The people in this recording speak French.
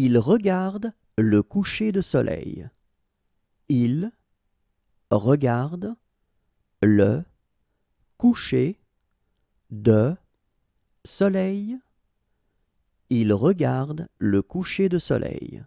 Il regarde le coucher de soleil. Il regarde le coucher de soleil. Il regarde le coucher de soleil.